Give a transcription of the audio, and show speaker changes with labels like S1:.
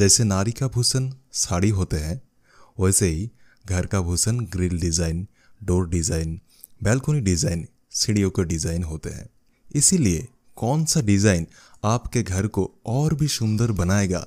S1: जैसे नारी का भूषण साड़ी होते हैं वैसे ही घर का भूषण grill design door design balcony design सीढ़ियों के डिज़ाइन होते हैं इसीलिए कौन सा डिज़ाइन आपके घर को और भी सुंदर बनाएगा